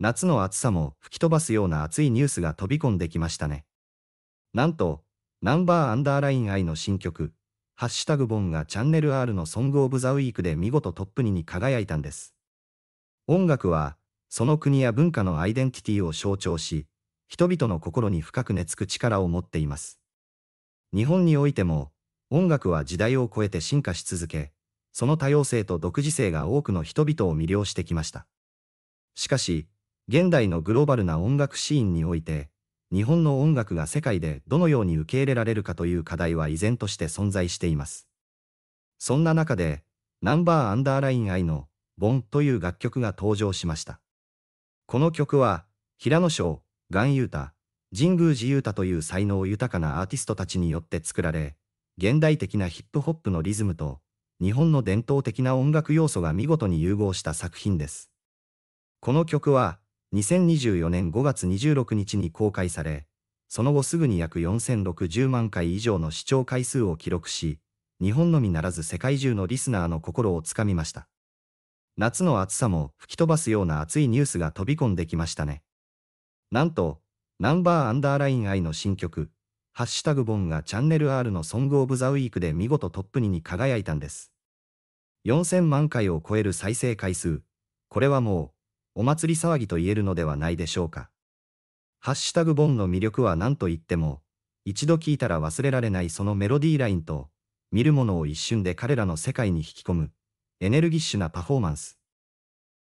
夏の暑さも吹き飛ばすような熱いニュースが飛び込んできましたね。なんと、ナンバーアンダーライン I の新曲、ハッシュタグボンがチャンネル R のソングオブザウィークで見事トップ2に輝いたんです。音楽は、その国や文化のアイデンティティを象徴し、人々の心に深く根付く力を持っています。日本においても、音楽は時代を超えて進化し続け、その多様性と独自性が多くの人々を魅了してきました。しかし、現代のグローバルな音楽シーンにおいて、日本の音楽が世界でどのように受け入れられるかという課題は依然として存在しています。そんな中で、ナンバーアンダーライン愛の、ボンという楽曲が登場しました。この曲は、平野翔、岩優太、神宮寺優太という才能豊かなアーティストたちによって作られ、現代的なヒップホップのリズムと、日本の伝統的な音楽要素が見事に融合した作品です。この曲は、2024年5月26日に公開され、その後すぐに約4060万回以上の視聴回数を記録し、日本のみならず世界中のリスナーの心をつかみました。夏の暑さも吹き飛ばすような熱いニュースが飛び込んできましたね。なんと、ナンバーアンダーライン I の新曲、ハッシュタグボンがチャンネル R のソングオブザウィークで見事トップ2に輝いたんです。4000万回を超える再生回数。これはもう、お祭り騒ぎと言えるのではないでしょうか。ハッシュタグボンの魅力は何と言っても、一度聞いたら忘れられないそのメロディーラインと、見るものを一瞬で彼らの世界に引き込む、エネルギッシュなパフォーマンス。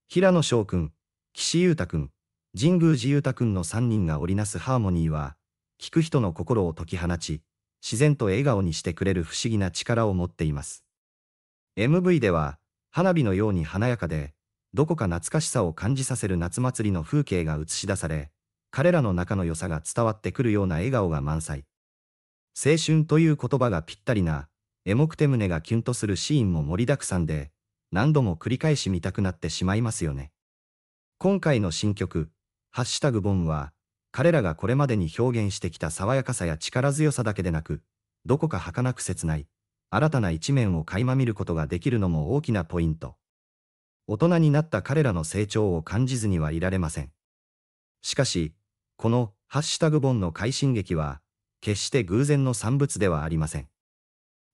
平野翔くん、岸優太くん、神宮寺優太くんの3人が織りなすハーモニーは、聴く人の心を解き放ち、自然と笑顔にしてくれる不思議な力を持っています。MV では、花火のように華やかで、どこか懐かしさを感じさせる夏祭りの風景が映し出され、彼らの仲の良さが伝わってくるような笑顔が満載。青春という言葉がぴったりな、エモくて胸がキュンとするシーンも盛りだくさんで、何度も繰り返し見たくなってしまいますよね。今回の新曲、ハッシュタグボンは、彼らがこれまでに表現してきた爽やかさや力強さだけでなく、どこか儚く切ない、新たな一面を垣間見ることができるのも大きなポイント。大人になった彼らの成長を感じずにはいられません。しかし、このハッシュタグ本の快進撃は、決して偶然の産物ではありません。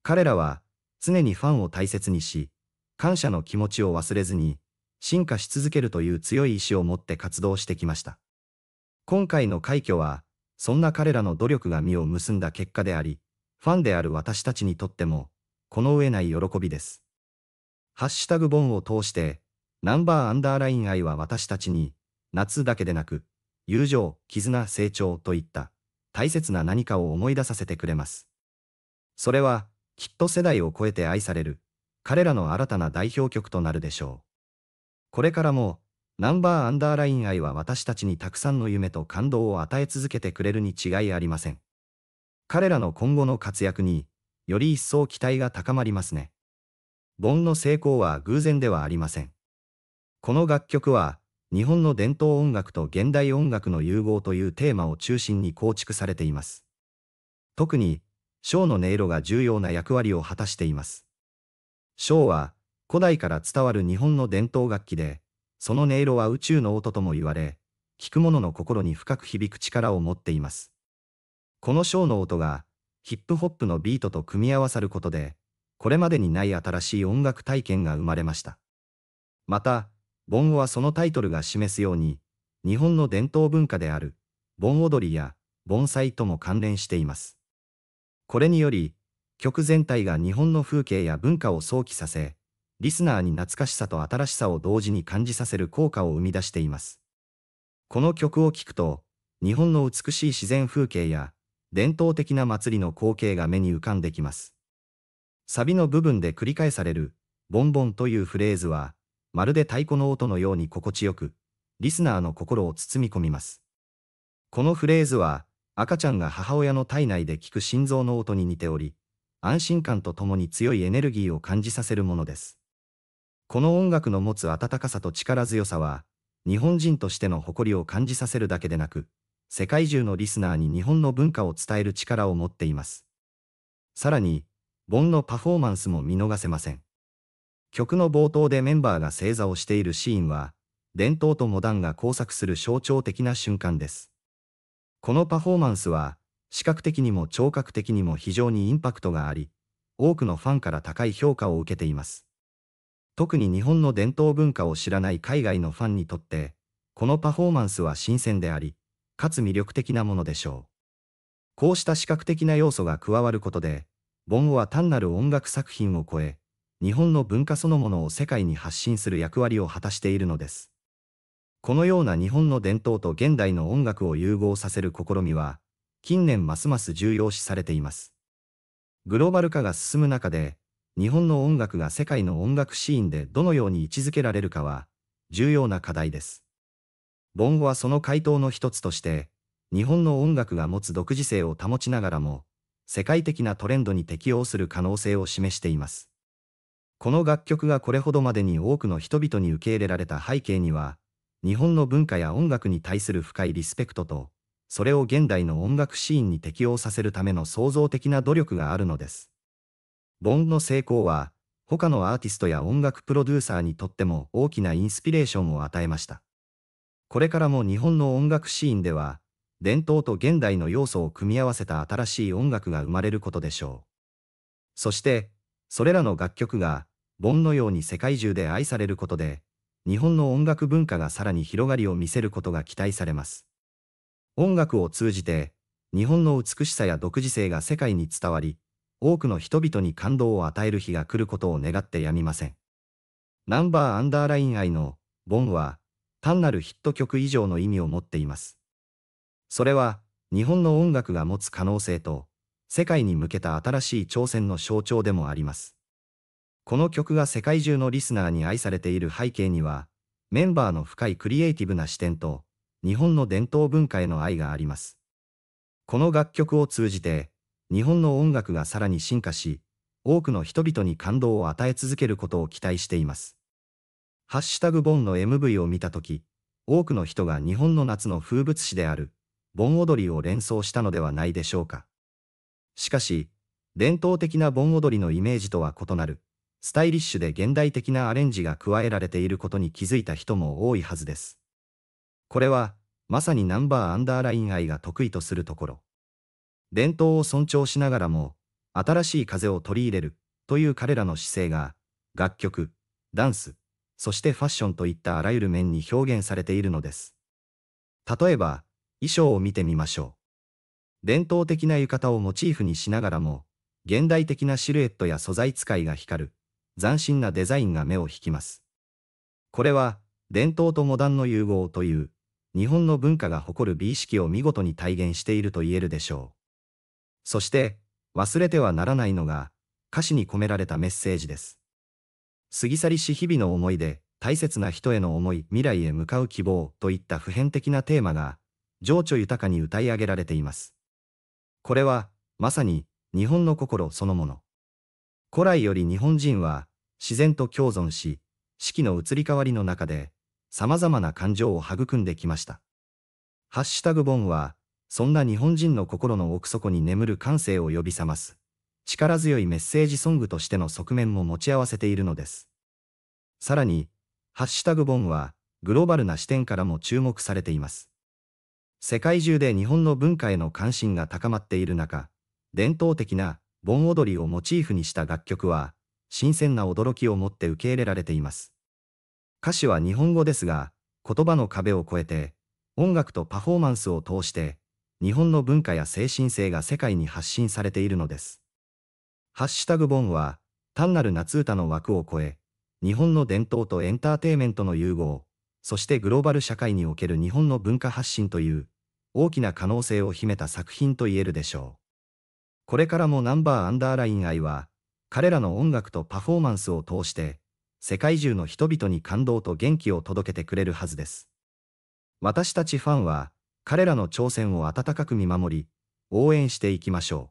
彼らは、常にファンを大切にし、感謝の気持ちを忘れずに、進化し続けるという強い意志を持って活動してきました。今回の快挙は、そんな彼らの努力が実を結んだ結果であり、ファンである私たちにとっても、この上ない喜びです。ハッシュタグボンを通して、ナンバーアンダーライン愛は私たちに、夏だけでなく、友情、絆、成長といった大切な何かを思い出させてくれます。それは、きっと世代を超えて愛される、彼らの新たな代表曲となるでしょう。これからも、ナンバーアンダーライン愛は私たちにたくさんの夢と感動を与え続けてくれるに違いありません。彼らの今後の活躍に、より一層期待が高まりますね。ボの成功は偶然ではありません。この楽曲は、日本の伝統音楽と現代音楽の融合というテーマを中心に構築されています。特に、章の音色が重要な役割を果たしています。章は、古代から伝わる日本の伝統楽器で、その音色は宇宙の音とも言われ、聴く者の心に深く響く力を持っています。この章の音が、ヒップホップのビートと組み合わさることで、これまでにない新しい音楽体験が生まれました。また、盆語はそのタイトルが示すように、日本の伝統文化である、盆踊りや盆栽とも関連しています。これにより、曲全体が日本の風景や文化を想起させ、リスナーに懐かしさと新しさを同時に感じさせる効果を生み出しています。この曲を聴くと、日本の美しい自然風景や、伝統的な祭りの光景が目に浮かんできます。サビの部分で繰り返される、ボンボンというフレーズは、まるで太鼓の音のように心地よく、リスナーの心を包み込みます。このフレーズは、赤ちゃんが母親の体内で聞く心臓の音に似ており、安心感とともに強いエネルギーを感じさせるものです。この音楽の持つ温かさと力強さは、日本人としての誇りを感じさせるだけでなく、世界中のリスナーに日本の文化を伝える力を持っています。さらに、ボンのパフォーマンスも見逃せません。曲の冒頭でメンバーが正座をしているシーンは、伝統とモダンが交錯する象徴的な瞬間です。このパフォーマンスは、視覚的にも聴覚的にも非常にインパクトがあり、多くのファンから高い評価を受けています。特に日本の伝統文化を知らない海外のファンにとって、このパフォーマンスは新鮮であり、かつ魅力的なものでしょう。こうした視覚的な要素が加わることで、ボンゴは単なる音楽作品を超え、日本の文化そのものを世界に発信する役割を果たしているのです。このような日本の伝統と現代の音楽を融合させる試みは、近年ますます重要視されています。グローバル化が進む中で、日本の音楽が世界の音楽シーンでどのように位置づけられるかは、重要な課題です。ボンゴはその回答の一つとして、日本の音楽が持つ独自性を保ちながらも、世界的なトレンドに適応する可能性を示しています。この楽曲がこれほどまでに多くの人々に受け入れられた背景には、日本の文化や音楽に対する深いリスペクトと、それを現代の音楽シーンに適応させるための創造的な努力があるのです。ボンの成功は、他のアーティストや音楽プロデューサーにとっても大きなインスピレーションを与えました。これからも日本の音楽シーンでは、伝統と現代の要素を組み合わせた新しい音楽が生まれることでしょう。そして、それらの楽曲が、盆のように世界中で愛されることで、日本の音楽文化がさらに広がりを見せることが期待されます。音楽を通じて、日本の美しさや独自性が世界に伝わり、多くの人々に感動を与える日が来ることを願ってやみません。ナンバーアンダーライン愛の、ボンは、単なるヒット曲以上の意味を持っています。それは、日本の音楽が持つ可能性と、世界に向けた新しい挑戦の象徴でもあります。この曲が世界中のリスナーに愛されている背景には、メンバーの深いクリエイティブな視点と、日本の伝統文化への愛があります。この楽曲を通じて、日本の音楽がさらに進化し、多くの人々に感動を与え続けることを期待しています。ハッシュタグボンの MV を見たとき、多くの人が日本の夏の風物詩である、盆踊りを連想したのではないでしょうか。しかし、伝統的な盆踊りのイメージとは異なる、スタイリッシュで現代的なアレンジが加えられていることに気づいた人も多いはずです。これは、まさにナンバーアンダーライン愛が得意とするところ。伝統を尊重しながらも、新しい風を取り入れる、という彼らの姿勢が、楽曲、ダンス、そしてファッションといったあらゆる面に表現されているのです。例えば、衣装を見てみましょう。伝統的な浴衣をモチーフにしながらも、現代的なシルエットや素材使いが光る、斬新なデザインが目を引きます。これは、伝統とモダンの融合という、日本の文化が誇る美意識を見事に体現していると言えるでしょう。そして、忘れてはならないのが、歌詞に込められたメッセージです。過ぎ去りし日々の思いで、大切な人への思い、未来へ向かう希望といった普遍的なテーマが、情緒豊かに歌い上げられています。これは、まさに、日本の心そのもの。古来より日本人は、自然と共存し、四季の移り変わりの中で、様々な感情を育んできました。ハッシュタグボンは、そんな日本人の心の奥底に眠る感性を呼び覚ます、力強いメッセージソングとしての側面も持ち合わせているのです。さらに、ハッシュタグボンは、グローバルな視点からも注目されています。世界中で日本の文化への関心が高まっている中、伝統的な盆踊りをモチーフにした楽曲は、新鮮な驚きを持って受け入れられています。歌詞は日本語ですが、言葉の壁を越えて、音楽とパフォーマンスを通して、日本の文化や精神性が世界に発信されているのです。ハッシュタグボンは、単なる夏歌の枠を超え、日本の伝統とエンターテイメントの融合、そしてグローバル社会における日本の文化発信という大きな可能性を秘めた作品と言えるでしょう。これからもナンバーアンダーライン愛は彼らの音楽とパフォーマンスを通して世界中の人々に感動と元気を届けてくれるはずです。私たちファンは彼らの挑戦を温かく見守り応援していきましょう。